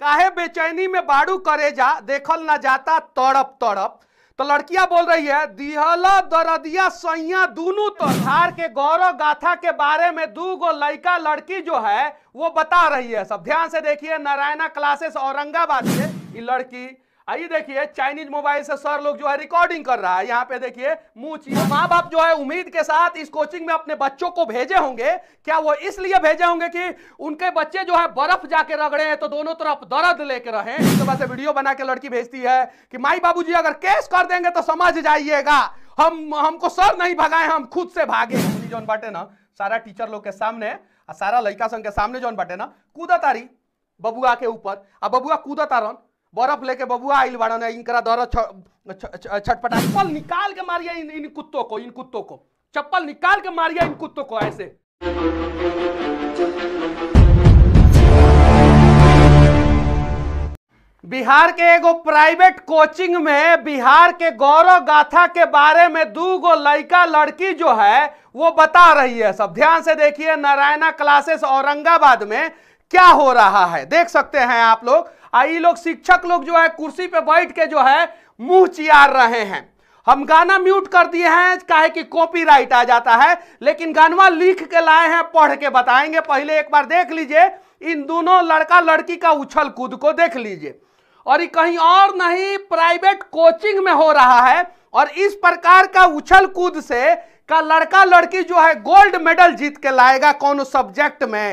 काहे बेचैनी में बाड़ू करे जा देखल ना जाता तड़प तड़प तो लड़कियां बोल रही है दिहला दरदिया सैया दोनों तो धार के गौरव गाथा के बारे में दू गो लड़का लड़की जो है वो बता रही है सब ध्यान से देखिए नारायणा क्लासेस औरंगाबाद से लड़की आइए देखिए चाइनीज मोबाइल से सर लोग जो है रिकॉर्डिंग कर रहा है यहाँ पे देखिए मुँह माँ बाप जो है उम्मीद के साथ इस कोचिंग में अपने बच्चों को भेजे होंगे क्या वो इसलिए भेजे होंगे कि उनके बच्चे जो है बर्फ जाके रगड़े हैं तो दोनों तरफ दर्द लेके रहे तो वैसे वीडियो बना के लड़की भेजती है कि माई बाबू अगर केस कर देंगे तो समझ जाइएगा हम हमको सर नहीं भगाए हम खुद से भागे जौन बाटे ना सारा टीचर लोग के सामने सारा लड़का संघ के सामने जौन बाटे ना कूदा तारी बबुआ के ऊपर आ बबुआ कूदा तारन बर्फ लेके बबुआ आइल बाड़न इनका दर छटपटा चप्पल निकाल के मारिया इन इन कुत्तों को इन कुत्तों को चप्पल निकाल के मारिया इन कुत्तों को ऐसे बिहार के एगो प्राइवेट कोचिंग में बिहार के गौरव गाथा के बारे में दू गो लड़का लड़की जो है वो बता रही है सब ध्यान से देखिए नारायणा क्लासेस औरंगाबाद में क्या हो रहा है देख सकते हैं आप लोग आई लोग शिक्षक लोग जो है कुर्सी पे बैठ के जो है मुंह चियार रहे हैं हम गाना म्यूट कर दिए हैं काहे कि कॉपीराइट आ जाता है लेकिन गानवा लिख के लाए हैं पढ़ के बताएंगे पहले एक बार देख लीजिए इन दोनों लड़का लड़की का उछल कूद को देख लीजिए और ये कहीं और नहीं प्राइवेट कोचिंग में हो रहा है और इस प्रकार का उछल कूद से का लड़का लड़की जो है गोल्ड मेडल जीत के लाएगा कौन सब्जेक्ट में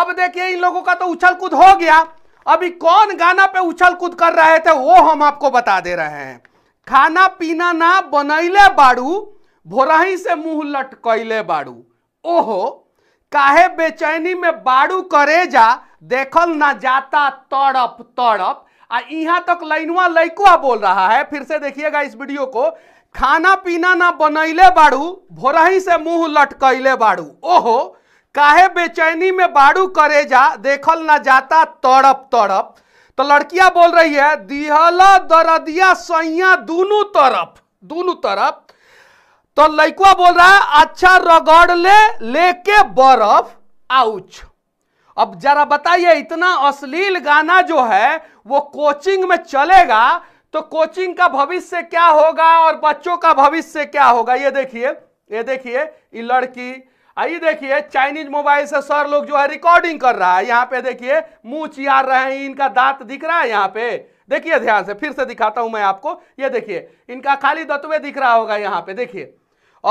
अब देखिए इन लोगों का तो उछल कूद हो गया अभी कौन गाना पे उछल कूद कर रहे थे वो हम आपको बता दे रहे हैं खाना पीना ना बनैले बाड़ू भोराही से मुंह लटकैले बाड़ू ओहो काहे बेचैनी में बाड़ू करे जा देखल ना जाता तड़प तड़प आ यहाँ तक लाइनवा लैकुआ बोल रहा है फिर से देखिएगा इस वीडियो को खाना पीना ना बनैले बाड़ू भोराही से मुंह लटकैले बाड़ू ओहो काहे बेचैनी में बाड़ू जा देखल ना जाता तड़प तड़प तो लड़कियां बोल रही है दिहला दरदिया सैया दोनों तरफ दोनों तरफ तो लड़कुआ बोल रहा है अच्छा रगड़ ले लेके बर्फ आउच अब जरा बताइए इतना अश्लील गाना जो है वो कोचिंग में चलेगा तो कोचिंग का भविष्य क्या होगा और बच्चों का भविष्य क्या होगा ये देखिए ये देखिए ये लड़की आइए देखिए चाइनीज मोबाइल से सर लोग जो है रिकॉर्डिंग कर रहा है यहाँ पे देखिए मुंह चिहार रहे हैं इनका दांत दिख रहा है यहाँ पे देखिए ध्यान से फिर से दिखाता हूं मैं आपको ये देखिए इनका खाली दत्वे दिख रहा होगा यहाँ पे देखिए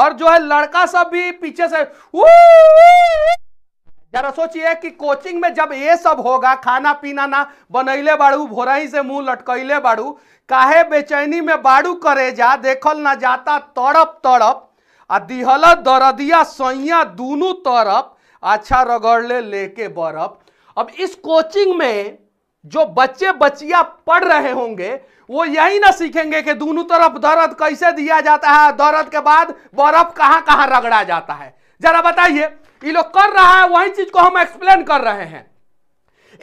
और जो है लड़का सब भी पीछे से जरा सोचिए कि कोचिंग में जब ये सब होगा खाना पीना ना बनैले बाड़ू भोराई से मुंह लटकैले बाड़ू काहे बेचैनी में बाड़ू करे जा देखल ना जाता तड़प तड़प आ दिहल दरदिया सैया दूनू तरफ अच्छा रगड़ले लेके बरफ अब इस कोचिंग में जो बच्चे बच्चिया पढ़ रहे होंगे वो यही ना सीखेंगे कि दोनों तरफ दर्द कैसे दिया जाता है दर्द के बाद बर्फ कहाँ कहाँ रगड़ा जाता है जरा बताइए ये लोग कर रहा है वही चीज को हम एक्सप्लेन कर रहे हैं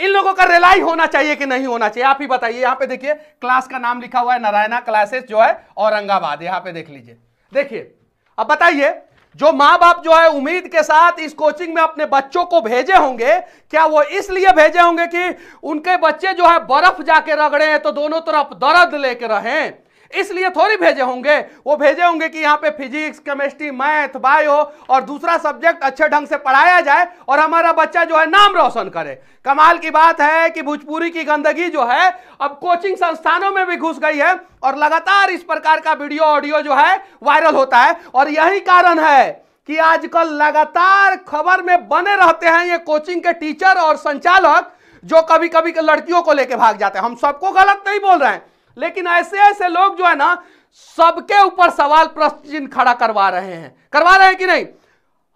इन लोगों का रिलाई होना चाहिए कि नहीं होना चाहिए आप ही बताइए यहाँ पे देखिए क्लास का नाम लिखा हुआ है नारायणा क्लासेस जो है औरंगाबाद यहाँ पे देख लीजिए देखिए अब बताइए जो माँ बाप जो है उम्मीद के साथ इस कोचिंग में अपने बच्चों को भेजे होंगे क्या वो इसलिए भेजे होंगे कि उनके बच्चे जो है बर्फ जाके रगड़े हैं तो दोनों तरफ दर्द लेके रहें इसलिए थोड़ी भेजे होंगे वो भेजे होंगे कि यहाँ पे फिजिक्स केमिस्ट्री मैथ बायो और दूसरा सब्जेक्ट अच्छे ढंग से पढ़ाया जाए और हमारा बच्चा जो है नाम रोशन करे कमाल की बात है कि भोजपुरी की गंदगी जो है अब कोचिंग संस्थानों में भी घुस गई है और लगातार इस प्रकार का वीडियो ऑडियो जो है वायरल होता है और यही कारण है कि आजकल लगातार खबर में बने रहते हैं ये कोचिंग के टीचर और संचालक जो कभी कभी लड़कियों को लेके भाग जाते हैं हम सबको गलत नहीं बोल रहे हैं लेकिन ऐसे ऐसे लोग जो है ना सबके ऊपर सवाल प्रश्न चिन्ह खड़ा करवा रहे हैं करवा रहे हैं कि नहीं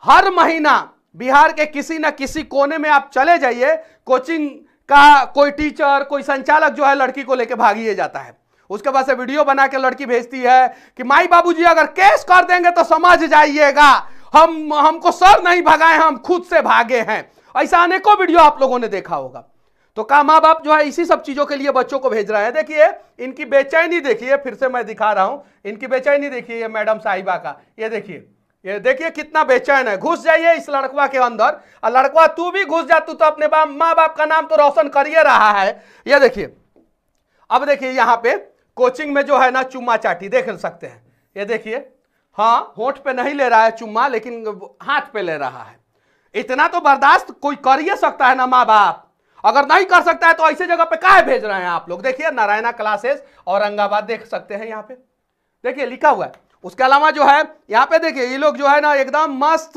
हर महीना बिहार के किसी ना किसी कोने में आप चले जाइए कोचिंग का कोई टीचर कोई संचालक जो है लड़की को लेकर भागी जाता है उसके बाद से वीडियो बना के लड़की भेजती है कि माई जी अगर केस कर देंगे तो समझ जाइएगा हम हमको सर नहीं भगाए हम खुद से भागे हैं ऐसा अनेकों वीडियो आप लोगों ने देखा होगा तो कहा माँ बाप जो है इसी सब चीजों के लिए बच्चों को भेज रहे हैं देखिए इनकी बेचैनी देखिए फिर से मैं दिखा रहा हूं इनकी बेचैनी देखिए ये मैडम साहिबा का ये देखिए ये देखिए कितना बेचैन है घुस जाइए इस लड़कवा के अंदर और लड़कवा तू भी घुस जा तू तो अपने बाप माँ बाप का नाम तो रोशन कर ही रहा है ये देखिए अब देखिए यहाँ पे कोचिंग में जो है ना चुम्मा चाटी देख सकते हैं ये देखिए हाँ होठ पे नहीं ले रहा है चुम्मा लेकिन हाथ पे ले रहा है इतना तो बर्दाश्त कोई कर ही सकता है ना माँ बाप अगर नहीं कर सकता है तो ऐसे जगह पे का भेज रहे हैं आप लोग देखिए नारायणा क्लासेस औरंगाबाद देख सकते हैं यहाँ पे देखिए लिखा हुआ है उसके अलावा जो है यहाँ पे देखिए ये लोग जो है ना एकदम मस्त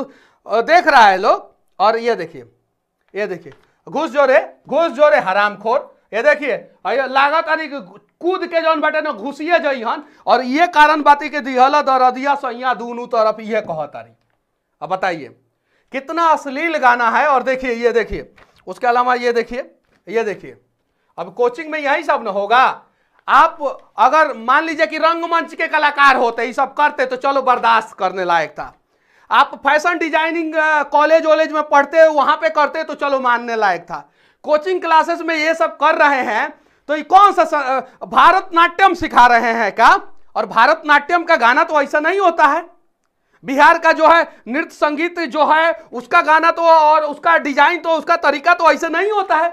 देख रहा है लोग और ये देखिए ये देखिए घुस जोरे घुस जोरे खोर ये देखिए लगातार कूद के जौन बैठे ना घुसिए जइहन और ये कारण बाती के दिहल और सैया दोनों तरफ ये कहतारी अब बताइए कितना अश्लील गाना है और देखिए ये देखिए उसके अलावा ये देखिए ये देखिए अब कोचिंग में यही सब ना होगा आप अगर मान लीजिए कि रंगमंच के कलाकार होते ये सब करते तो चलो बर्दाश्त करने लायक था आप फैशन डिजाइनिंग कॉलेज वॉलेज में पढ़ते वहां पे करते तो चलो मानने लायक था कोचिंग क्लासेस में ये सब कर रहे हैं तो ये कौन सा भारतनाट्यम सिखा रहे हैं क्या और भारतनाट्यम का गाना तो ऐसा नहीं होता है बिहार का जो है नृत्य संगीत जो है उसका गाना तो और उसका डिजाइन तो उसका तरीका तो ऐसे नहीं होता है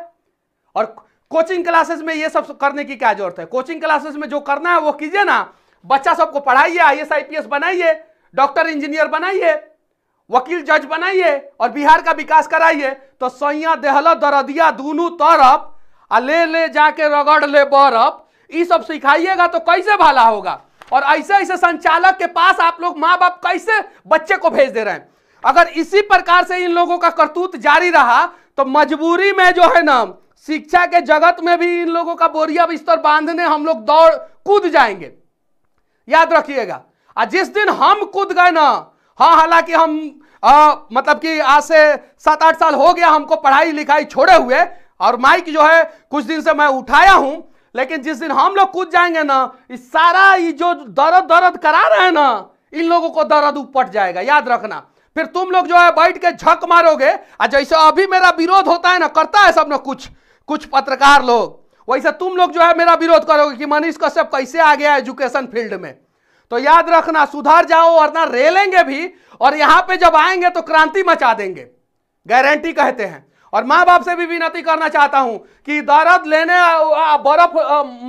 और कोचिंग क्लासेस में ये सब करने की क्या जरूरत है कोचिंग क्लासेस में जो करना है वो कीजिए ना बच्चा सबको पढ़ाइए I S I P S बनाइए डॉक्टर इंजीनियर बनाइए वकील जज बनाइए और बिहार का विकास कराइए तो सैया देहल दरदिया दोनों तरफ आ ले ले जाके रगड़ ले बरफ ये सब सिखाइएगा तो कैसे भला होगा और ऐसे ऐसे संचालक के पास आप लोग माँ बाप कैसे बच्चे को भेज दे रहे हैं अगर इसी प्रकार से इन लोगों का करतूत जारी रहा तो मजबूरी में जो है ना शिक्षा के जगत में भी इन लोगों का बोरिया बिस्तर बांधने हम लोग दौड़ कूद जाएंगे याद रखिएगा और जिस दिन हम कूद गए ना हाँ हालांकि हम आ, मतलब कि आज से सात आठ साल हो गया हमको पढ़ाई लिखाई छोड़े हुए और माइक जो है कुछ दिन से मैं उठाया हूं लेकिन जिस दिन हम लोग कूद जाएंगे ना इस सारा ये जो दर्द दर्द करा रहे हैं ना इन लोगों को दर्द उपट जाएगा याद रखना फिर तुम लोग जो है बैठ के झक मारोगे और जैसे अभी मेरा विरोध होता है ना करता है सब लोग कुछ कुछ पत्रकार लोग वैसे तुम लोग जो है मेरा विरोध करोगे कि मनीष कश्यप कैसे आ गया एजुकेशन फील्ड में तो याद रखना सुधार जाओ वरना रेलेंगे भी और यहाँ पे जब आएंगे तो क्रांति मचा देंगे गारंटी कहते हैं और माँ बाप से भी विनती करना चाहता हूं कि दर्द लेने बर्फ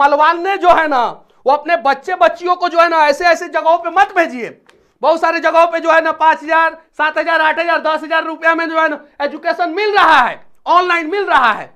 मलवाने जो है ना वो अपने बच्चे बच्चियों को जो है ना ऐसे ऐसे जगहों पे मत भेजिए बहुत सारे जगहों पे जो है ना पाँच हजार सात हजार आठ हजार दस हजार रुपया में जो है ना एजुकेशन मिल रहा है ऑनलाइन मिल रहा है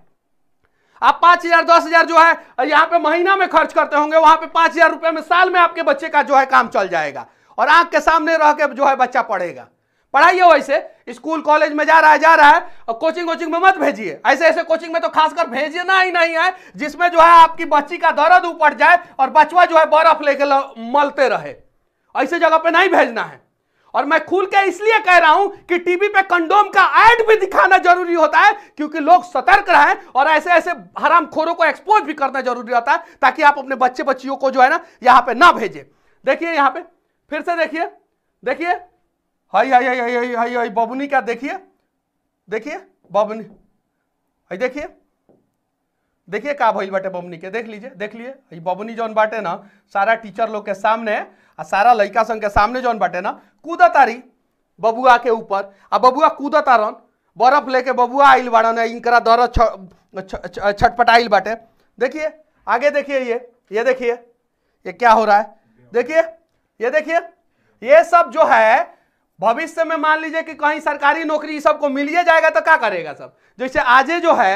आप पाँच हजार दस हजार जो है यहाँ पे महीना में खर्च करते होंगे वहां पे पाँच हजार रुपया में साल में आपके बच्चे का जो है काम चल जाएगा और आंख के सामने रह के जो है बच्चा पढ़ेगा पढ़ाइए वैसे स्कूल कॉलेज में जा रहा है जा रहा है और कोचिंग कोचिंग में मत भेजिए ऐसे ऐसे कोचिंग में तो खासकर भेजना ही नहीं है जिसमें जो है आपकी बच्ची का दर्द ऊपर जाए और बचवा जो है बर्फ लेके मलते रहे ऐसे जगह पे नहीं भेजना है और मैं खुल के इसलिए कह रहा हूं कि टीवी पे कंडोम का एड भी दिखाना जरूरी होता है क्योंकि लोग सतर्क रहे और ऐसे ऐसे हराम खोरों को एक्सपोज भी करना जरूरी होता है ताकि आप अपने बच्चे बच्चियों को जो है ना यहाँ पे ना भेजे देखिए यहाँ पे फिर से देखिए देखिए हाई हाई हाई हाई हाई हाई बबुनी क्या देखिए देखिए बबुनी हाई देखिए देखिए का भैल बाटे बबुनी के देख लीजिए देख लिए बबुनी जौन बाटे ना सारा टीचर लोग के सामने आ सारा लड़का सन के सामने जौन बाटे ना कूद तारी बबुआ के ऊपर आ बबुआ कूद तारन बर्फ लेके बबुआ आइल बाड़न इनकरा दर आइल बाटे देखिए आगे देखिए ये ये देखिए ये क्या हो रहा है देखिए ये देखिए ये सब जो है भविष्य में मान लीजिए कि कहीं सरकारी नौकरी सबको मिलिए जाएगा तो क्या करेगा सब जैसे आजे जो है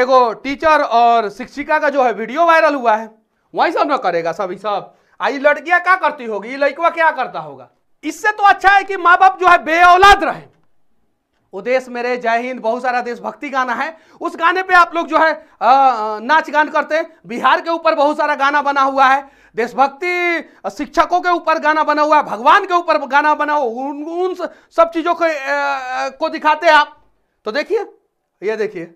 एगो टीचर और शिक्षिका का जो है वीडियो वायरल हुआ है वही सब ना करेगा सब ये सब आई लड़कियां क्या करती होगी ये लड़कवा क्या करता होगा इससे तो अच्छा है कि माँ बाप जो है बेऔलाद रहे ओ देश मेरे जय हिंद बहुत सारा देशभक्ति गाना है उस गाने पे आप लोग जो है नाच गान करते हैं बिहार के ऊपर बहुत सारा गाना बना हुआ है देशभक्ति शिक्षकों के ऊपर गाना बना हुआ है भगवान के ऊपर गाना बना हुआ उन, उन सब चीज़ों को को दिखाते हैं आप तो देखिए ये देखिए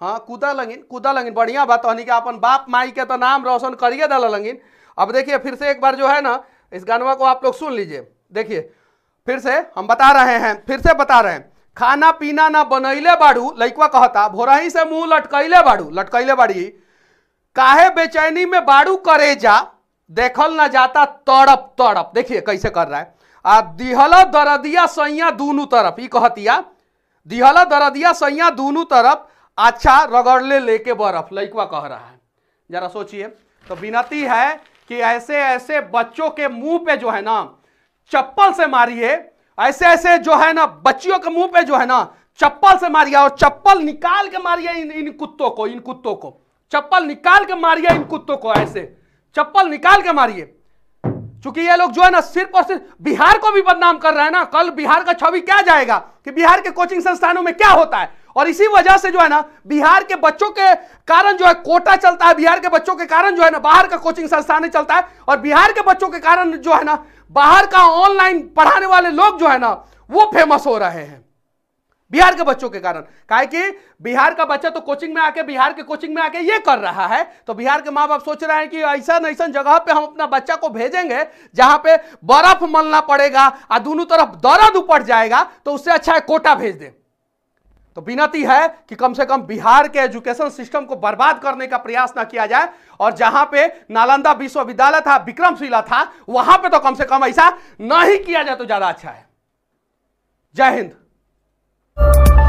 हाँ कूदा लगिन कूदा लगिन बढ़िया बात तो नहीं कि अपन बाप माई के तो नाम रोशन करिए दल लंगिन अब देखिए फिर से एक बार जो है ना इस गानवा को आप लोग सुन लीजिए देखिए फिर से हम बता रहे हैं फिर से बता रहे हैं खाना पीना ना बनैले बाड़ू लैकवा कहता भोराही से मुंह लटकैले बाड़ू लटकैले बाड़ी काहे बेचैनी में बाड़ू करे जा देखल ना जाता तड़प तड़प देखिए कैसे कर रहा है आ दिहल दरदिया सैया दोनों तरफ ये कहतिया दिहल दरदिया सैया दोनों तरफ अच्छा रगड़ ले लेके बर्फ लैकवा कह रहा है जरा सोचिए तो विनती है कि ऐसे ऐसे बच्चों के मुंह पे जो है ना चप्पल से मारी है ऐसे ऐसे जो है ना बच्चियों के मुंह पे जो है ना चप्पल से मारिया और चप्पल निकाल के मारिया इन इन कुत्तों को इन कुत्तों को चप्पल निकाल के मारिए इन कुत्तों को ऐसे चप्पल निकाल के मारिए चूंकि ये लोग जो है ना सिर्फ और सिर्फ बिहार को भी बदनाम कर रहे हैं ना कल बिहार का छवि क्या जाएगा कि बिहार के कोचिंग संस्थानों में क्या होता है और इसी वजह से जो है ना बिहार के बच्चों के कारण जो है कोटा चलता है बिहार के बच्चों के कारण जो है ना बाहर का कोचिंग संस्थान चलता है और बिहार के बच्चों के कारण जो है ना बाहर का ऑनलाइन पढ़ाने वाले लोग जो है ना वो फेमस हो रहे हैं बिहार के बच्चों के कारण काहे कि बिहार का बच्चा तो कोचिंग में आके बिहार के कोचिंग में आके ये कर रहा है तो बिहार के माँ बाप सोच रहे हैं कि ऐसा ऐसा जगह पे हम अपना बच्चा को भेजेंगे जहां पे बर्फ मलना पड़ेगा और दोनों तरफ दर्द उपट जाएगा तो उससे अच्छा है कोटा भेज दें तो विनती है कि कम से कम बिहार के एजुकेशन सिस्टम को बर्बाद करने का प्रयास ना किया जाए और जहां पे नालंदा विश्वविद्यालय था विक्रमशिला था वहां पे तो कम से कम ऐसा नहीं किया जाए तो ज्यादा अच्छा है जय हिंद